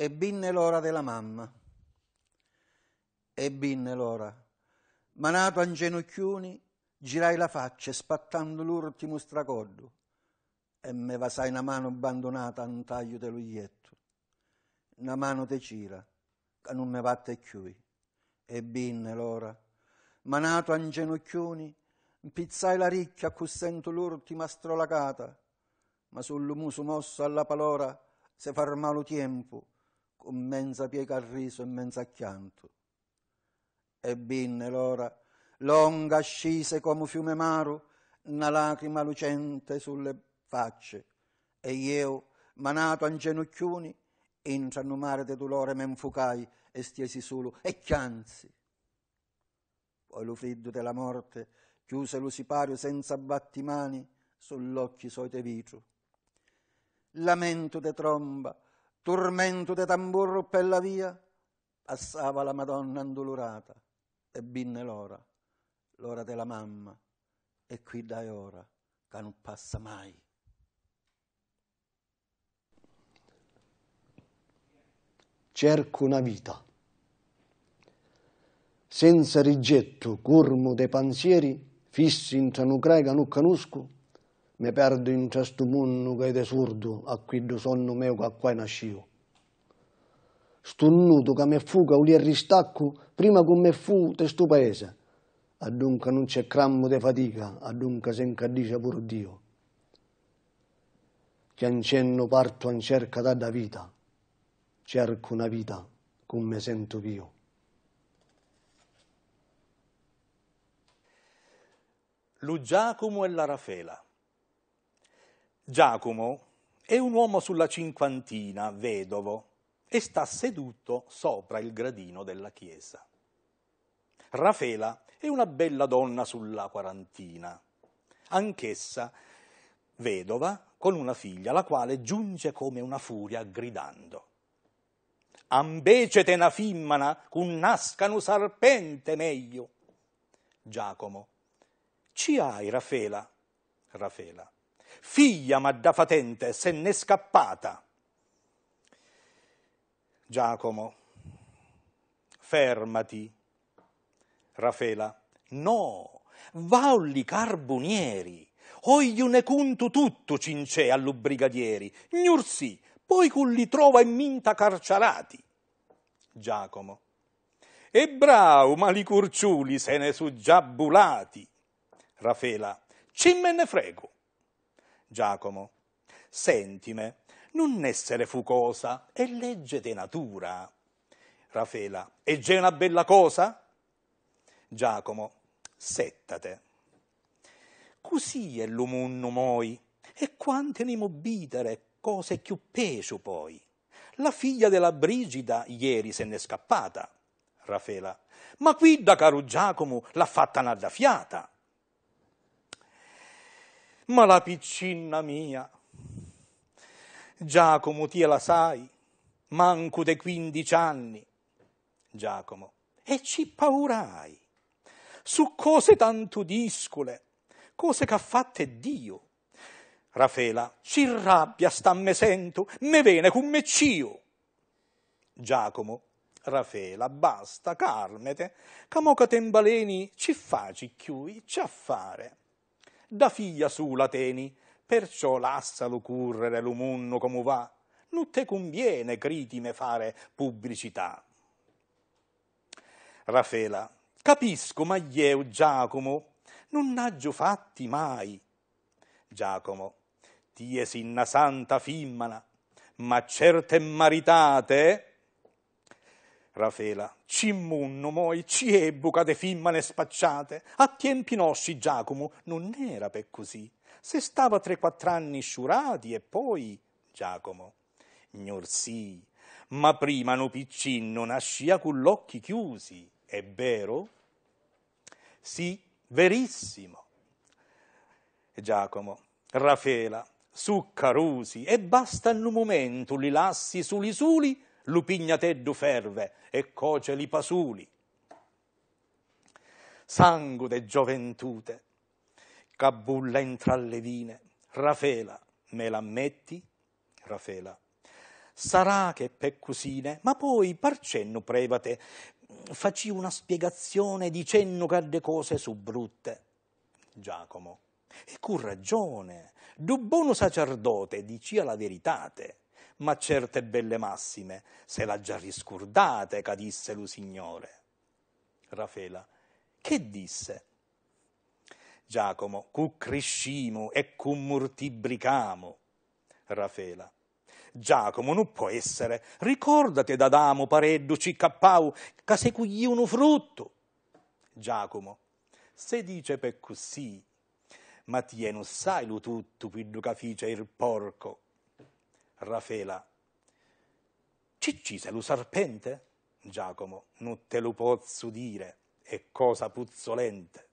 E binne l'ora della mamma. E binne l'ora. Manato a genocchioni, girai la faccia, spattando l'ultimo stracordo. E me vasai una mano abbandonata a un taglio dell'uglietto. Una mano te cira, che non me vatte chiui. E binne l'ora. Manato a genocchioni, pizzai la ricchia, sento l'ultima strolacata ma sul muso mosso alla palora se far malo tempo con mezza piega al riso e mezza chianto. E binne l'ora, longa scise come fiume maro, una lacrima lucente sulle facce, e io, manato a genocchioni, intra in mare di dolore men fucai e stiesi solo e chianzi. Poi lo freddo della morte chiuse l'usipario senza battimani sull'occhio suoi te vitro. Lamento de tromba, tormento de tamburo per la via, passava la Madonna indolorata e binne l'ora, l'ora della mamma, e qui dai ora, che non passa mai. Cerco una vita senza rigetto, curmo dei pensieri, fissi in tranucrai che non conosco, mi perdo in questo mondo che è sordo a cui do sonno mio che qua nascivo. Sto nudo che mi fuga o volia ristacco prima che mi fu di sto paese, addunque non c'è crammo di fatica, addunque se incaddice pure Dio. Che ancenno parto in cerca da vita, cerco una vita come sento io. Lu Giacomo e la Rafela Giacomo è un uomo sulla cinquantina, vedovo, e sta seduto sopra il gradino della chiesa. Rafela è una bella donna sulla quarantina, anch'essa vedova con una figlia, la quale giunge come una furia gridando. Ambecete na fimmana, cun nascanu sarpente meglio. Giacomo, ci hai, Rafela? Rafela, figlia ma da fatente, se n'è scappata. Giacomo, fermati. Rafela, no, valli carbonieri, ne conto tutto cincè allo brigadieri, gnursi, poi culli trova e minta carcerati. Giacomo, e bravo, ma li curciuli se ne su già bulati. Rafela, ci me ne frego, Giacomo. Sentime, non essere fu cosa, è legge de natura. Rafela, è già una bella cosa? Giacomo, settate. Così è l'umunno moi, e quante ne mobitere, cose più peso poi. La figlia della Brigida ieri se n'è scappata. Rafela, ma qui da caro Giacomo l'ha fatta una fiata ma la piccina mia. Giacomo, ti la sai, manco de quindici anni. Giacomo, e ci paurai su cose tanto discule, cose che ha fatte Dio. Rafela, ci rabbia sta me sento, me vene con me cio. Giacomo, Rafela, basta, carmete, camoca tembaleni, ci faci chiui, ci affare da figlia su la teni, perciò lassalo currere l'umunno come va, non te conviene critime fare pubblicità. Rafela, capisco, ma io, Giacomo, non n'aggio fatti mai. Giacomo, ti esi una santa fimmana, ma certe maritate Rafela, cimmunno moi, ci ebbu cade fimmane spacciate, a tempi nostri Giacomo non era per così, se stava tre quattr'anni sciurati e poi Giacomo, gnor sì, ma prima no piccinno nascia con l'occhi chiusi, è vero? Sì, verissimo. Giacomo, Rafela, su carusi, e basta un momento li lassi suli suli lupignateddu ferve e coce li pasuli. Sangue gioventute, cabulla intra le vine, Rafela, me l'ammetti? Rafela, sarà che peccusine, ma poi par cenno prevate, faci una spiegazione dicenno de cose su brutte. Giacomo, e cu ragione, du buono sacerdote dicia la veritate ma certe belle massime se l'ha già riscurdate, cadisse lo Signore. Rafela, che disse? Giacomo, cu crescimo e cum multiplicamu. Rafela, Giacomo non può essere, ricordate d'Adamo, Pareddu, Ciccappau, che cugli uno frutto. Giacomo, se dice per così, ma tieno sai lo tutto quello che fice il porco. Rafela. Ciccise lo serpente? Giacomo, non te lo posso dire, è cosa puzzolente.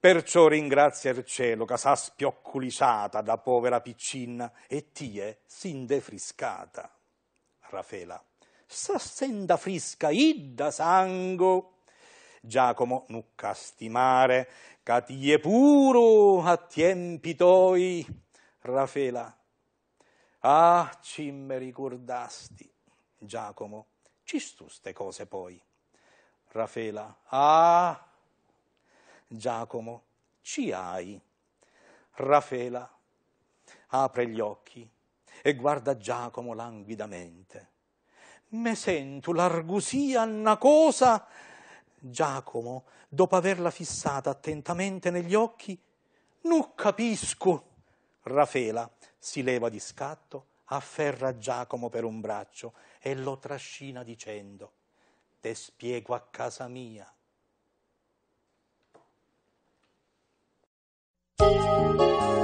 Perciò ringrazia il cielo che sa spiocculiciata da povera piccina e tie s'indefriscata. Rafela, sa senda frisca, idda sango. Giacomo nucca stimare, tie puro a tiempi toi. Rafela, Ah, cimme ricordasti. Giacomo, ci stu ste cose poi. Rafela, ah. Giacomo, ci hai. Rafela apre gli occhi e guarda Giacomo languidamente. Me sento l'argusia una cosa. Giacomo, dopo averla fissata attentamente negli occhi, non capisco. Rafela si leva di scatto, afferra Giacomo per un braccio e lo trascina dicendo, te spiego a casa mia. Música